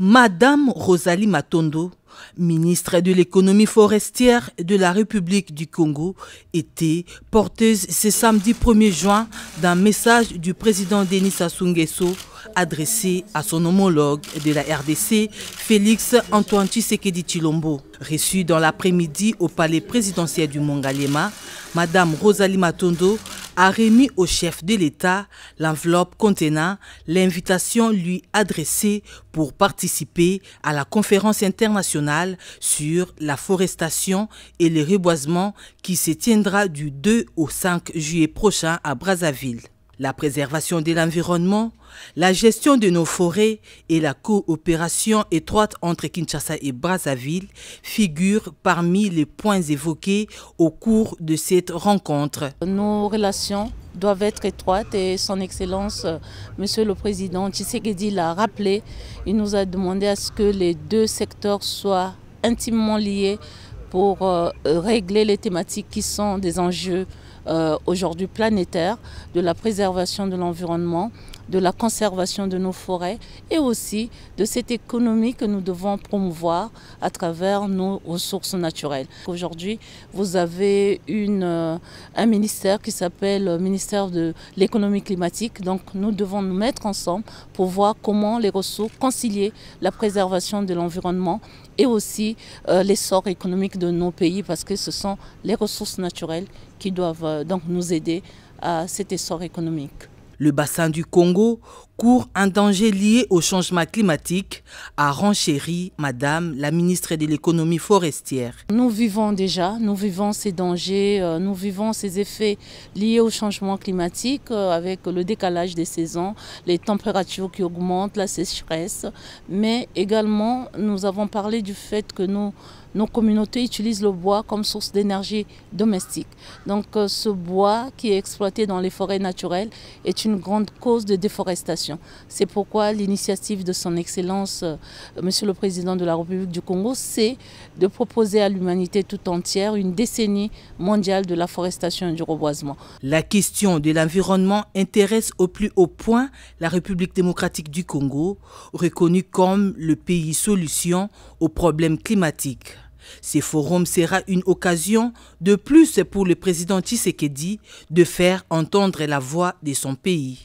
Madame Rosalie Matondo, ministre de l'économie forestière de la République du Congo, était porteuse ce samedi 1er juin d'un message du président Denis Sassou Nguesso adressé à son homologue de la RDC, Félix Antoine Tshisekedi Chilombo. Reçue dans l'après-midi au palais présidentiel du Mongalema, Madame Rosalie Matondo a remis au chef de l'État l'enveloppe contenant l'invitation lui adressée pour participer à la conférence internationale sur la forestation et le reboisement qui se tiendra du 2 au 5 juillet prochain à Brazzaville la préservation de l'environnement, la gestion de nos forêts et la coopération étroite entre Kinshasa et Brazzaville figurent parmi les points évoqués au cours de cette rencontre. Nos relations doivent être étroites et son Excellence, euh, Monsieur le Président Tshisekedi l'a rappelé, il nous a demandé à ce que les deux secteurs soient intimement liés pour euh, euh, régler les thématiques qui sont des enjeux euh, aujourd'hui planétaires, de la préservation de l'environnement, de la conservation de nos forêts et aussi de cette économie que nous devons promouvoir à travers nos ressources naturelles. Aujourd'hui, vous avez une, un ministère qui s'appelle le ministère de l'économie climatique. Donc nous devons nous mettre ensemble pour voir comment les ressources concilier la préservation de l'environnement et aussi l'essor économique de nos pays parce que ce sont les ressources naturelles qui doivent euh, donc nous aider à cet essor économique. Le bassin du Congo court un danger lié au changement climatique, a renchéri Madame la ministre de l'économie forestière. Nous vivons déjà, nous vivons ces dangers, euh, nous vivons ces effets liés au changement climatique euh, avec le décalage des saisons, les températures qui augmentent, la sécheresse, mais également nous avons parlé du fait que nos, nos communautés utilisent le bois comme source d'énergie domestique. Donc euh, ce bois qui est exploité dans les forêts naturelles est une grande cause de déforestation c'est pourquoi l'initiative de son Excellence, euh, Monsieur le Président de la République du Congo, c'est de proposer à l'humanité tout entière une décennie mondiale de la forestation et du reboisement. La question de l'environnement intéresse au plus haut point la République démocratique du Congo, reconnue comme le pays solution aux problèmes climatiques. Ce forum sera une occasion de plus pour le président Tshisekedi de faire entendre la voix de son pays.